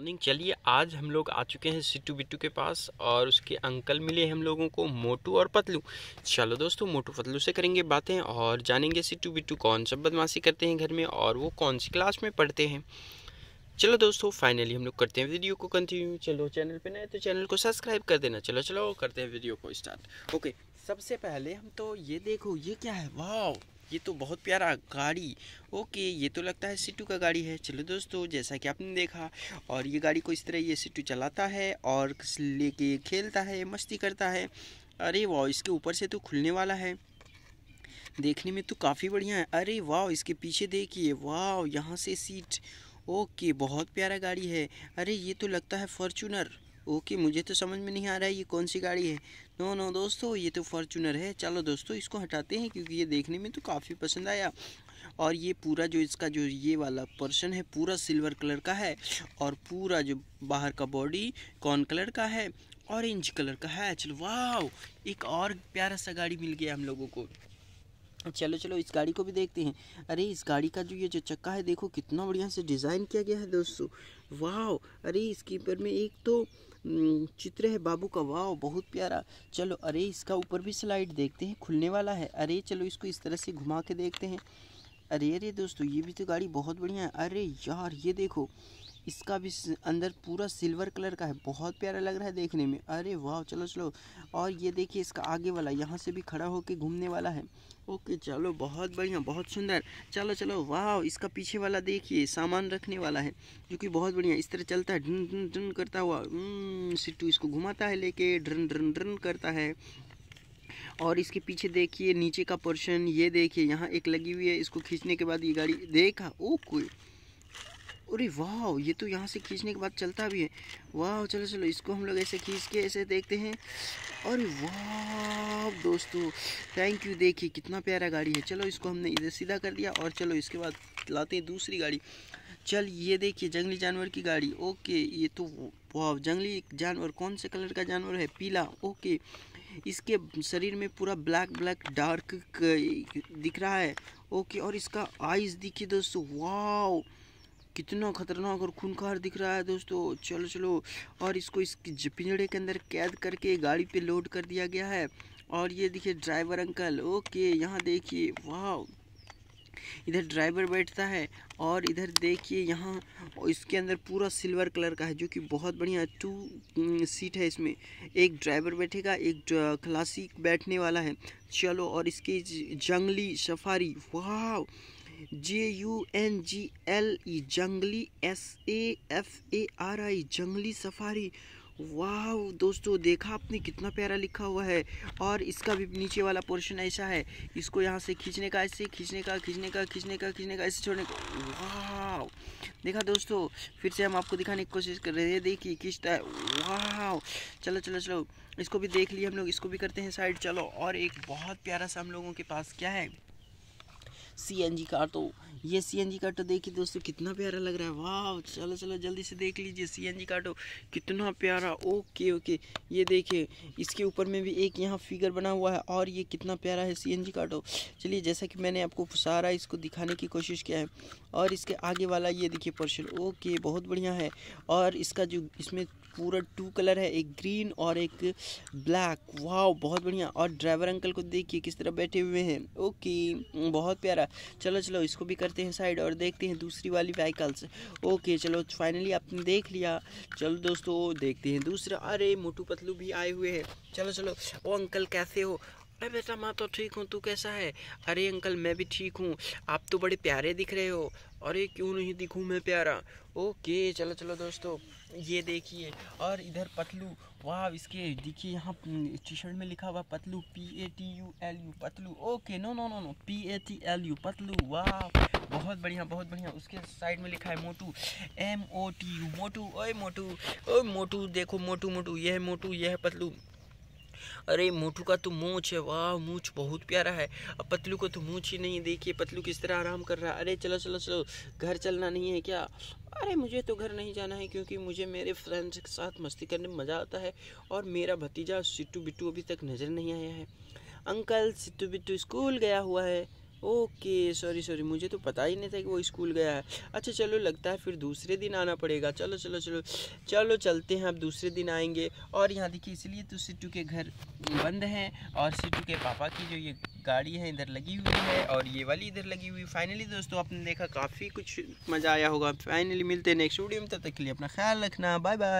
Morning चलिए आज हम लोग आ चुके हैं सिट्टू बिट्टू के पास और उसके अंकल मिले हम लोगों को मोटू और पतलू चलो दोस्तों मोटू पतलू से करेंगे बातें और जानेंगे सिट्टू बिट्टू कौन सा बदमाशी करते हैं घर में और वो कौन सी क्लास में पढ़ते हैं चलो दोस्तों फाइनली हम लोग करते हैं वीडियो को कंटिन्यू चलो चैनल पर नए तो चैनल को सब्सक्राइब कर देना चलो चलो करते हैं वीडियो को स्टार्ट ओके सबसे पहले हम तो ये देखो ये क्या है वाह ये तो बहुत प्यारा गाड़ी ओके ये तो लगता है सिटू का गाड़ी है चलो दोस्तों जैसा कि आपने देखा और ये गाड़ी को इस तरह ये सिटू चलाता है और लेके खेलता है मस्ती करता है अरे वाह इसके ऊपर से तो खुलने वाला है देखने में तो काफ़ी बढ़िया है अरे वाह इसके पीछे देखिए वाह यहाँ से सीट ओके बहुत प्यारा गाड़ी है अरे ये तो लगता है फॉर्चूनर ओके मुझे तो समझ में नहीं आ रहा है ये कौन सी गाड़ी है नो नो दोस्तों ये तो फॉर्चूनर है चलो दोस्तों इसको हटाते हैं क्योंकि ये देखने में तो काफ़ी पसंद आया और ये पूरा जो इसका जो ये वाला पर्सन है पूरा सिल्वर कलर का है और पूरा जो बाहर का बॉडी कॉर्न कलर का है ऑरेंज कलर का है चलो वाह एक और प्यारा सा गाड़ी मिल गया हम लोगों को चलो चलो इस गाड़ी को भी देखते हैं अरे इस गाड़ी का जो ये जो चक्का है देखो कितना बढ़िया से डिज़ाइन किया गया है दोस्तों वाह अरे इसके ऊपर में एक तो हम्म, चित्र है बाबू का वाह बहुत प्यारा चलो अरे इसका ऊपर भी स्लाइड देखते हैं खुलने वाला है अरे चलो इसको इस तरह से घुमा के देखते हैं अरे अरे दोस्तों ये भी तो गाड़ी बहुत बढ़िया है अरे यार ये देखो इसका भी अंदर पूरा सिल्वर कलर का है बहुत प्यारा लग रहा है देखने में अरे वाह चलो चलो और ये देखिए इसका आगे वाला यहाँ से भी खड़ा होके घूमने वाला है ओके चलो बहुत बढ़िया बहुत सुंदर चलो चलो वाह इसका पीछे वाला देखिए सामान रखने वाला है जो कि बहुत बढ़िया इस तरह चलता है ढन ढन ढन करता हुआ हम्म, सिट्टू इसको घुमाता है लेके ड्रन ड्रन ढन करता है और इसके पीछे देखिए नीचे का पोर्शन ये देखिए यहाँ एक लगी हुई है इसको खींचने के बाद ये गाड़ी देखा ओ कोई अरे वाह ये तो यहाँ से खींचने के बाद चलता भी है वाह चलो चलो इसको हम लोग ऐसे खींच के ऐसे देखते हैं अरे वाह दोस्तों थैंक यू देखिए कितना प्यारा गाड़ी है चलो इसको हमने इधर सीधा कर दिया और चलो इसके बाद लाते हैं दूसरी गाड़ी चल ये देखिए जंगली जानवर की गाड़ी ओके ये तो वाह जंगली जानवर कौन से कलर का जानवर है पीला ओके इसके शरीर में पूरा ब्लैक ब्लैक डार्क दिख रहा है ओके और इसका आइज़ देखिए दोस्तों वाह कितना खतरनाक और खूनखार दिख रहा है दोस्तों चलो चलो और इसको इस पिंजड़े के अंदर कैद करके गाड़ी पे लोड कर दिया गया है और ये देखिए ड्राइवर अंकल ओके यहाँ देखिए वाह इधर ड्राइवर बैठता है और इधर देखिए यहाँ इसके अंदर पूरा सिल्वर कलर का है जो कि बहुत बढ़िया टू सीट है इसमें एक ड्राइवर बैठेगा एक क्लासिक बैठने वाला है चलो और इसकी जंगली सफारी वाह J U N G L E जंगली S A F A R I जंगली सफारी वाह दोस्तों देखा आपने कितना प्यारा लिखा हुआ है और इसका भी नीचे वाला पोर्शन ऐसा है इसको यहाँ से खींचने का ऐसे खींचने का खींचने का खींचने का खींचने का ऐसे छोड़ने का वाह देखा दोस्तों फिर से हम आपको दिखाने की कोशिश कर रहे हैं देखिए खींचता है वाह चलो चलो चलो इसको भी देख लिया हम लोग इसको भी करते हैं साइड चलो और एक बहुत प्यारा सा हम लोगों के पास क्या है सीएनजी कार तो ये सीएनजी काटो तो देखिए दोस्तों कितना प्यारा लग रहा है वाह चलो चलो जल्दी से देख लीजिए सीएनजी काटो तो कितना प्यारा ओके ओके ये देखिए इसके ऊपर में भी एक यहाँ फिगर बना हुआ है और ये कितना प्यारा है सीएनजी काटो तो। चलिए जैसा कि मैंने आपको सारा इसको दिखाने की कोशिश किया है और इसके आगे वाला ये देखिए पोर्शन ओके बहुत बढ़िया है और इसका जो इसमें पूरा टू कलर है एक ग्रीन और एक ब्लैक वाह बहुत बढ़िया और ड्राइवर अंकल को देखिए किस तरह बैठे हुए हैं ओके बहुत प्यारा चलो चलो इसको भी करते हैं साइड और देखते हैं दूसरी वाली व्हीकल्स ओके चलो फाइनली आपने देख लिया चलो दोस्तों देखते हैं दूसरा अरे मोटू पतलू भी आए हुए हैं चलो चलो ओ अंकल कैसे हो अरे बेटा मैं तो ठीक हूँ तू कैसा है अरे अंकल मैं भी ठीक हूँ आप तो बड़े प्यारे दिख रहे हो अरे क्यों नहीं दिखूँ मैं प्यारा ओके चलो चलो दोस्तों ये देखिए और इधर पतलू वाह इसके देखिए यहाँ टी हम्म, शर्ट में लिखा हुआ Patlu P A T U L U Patlu okay no no no no P A T L U Patlu वाह बहुत बढ़िया बहुत बढ़िया उसके साइड में लिखा है Motu M O T U Motu ओ मोटू ओ मोटू देखो मोटू मोटू यह मोटू यह पतलू अरे मोटू का तो मूछ है वाह मूछ बहुत प्यारा है अब पतलू को तो मूछ ही नहीं देखिए पतलू किस तरह आराम कर रहा है अरे चलो चलो चलो घर चलना नहीं है क्या अरे मुझे तो घर नहीं जाना है क्योंकि मुझे मेरे फ्रेंड्स के साथ मस्ती करने में मज़ा आता है और मेरा भतीजा सिट्टू बिट्टू अभी तक नज़र नहीं आया है अंकल सिट्टू बिट्टू स्कूल गया हुआ है ओके सॉरी सॉरी मुझे तो पता ही नहीं था कि वो स्कूल गया है अच्छा चलो लगता है फिर दूसरे दिन आना पड़ेगा चलो चलो चलो चलो चलते हैं अब दूसरे दिन आएंगे और यहाँ देखिए इसलिए तो सिट्टू के घर बंद हैं और सिट्टू के पापा की जो ये गाड़ी है इधर लगी हुई है और ये वाली इधर लगी हुई फाइनली दोस्तों आपने देखा काफ़ी कुछ मज़ा आया होगा फाइनली मिलते हैं नेक्स्ट वीडियो में तब तक के लिए अपना ख्याल रखना बाय बाय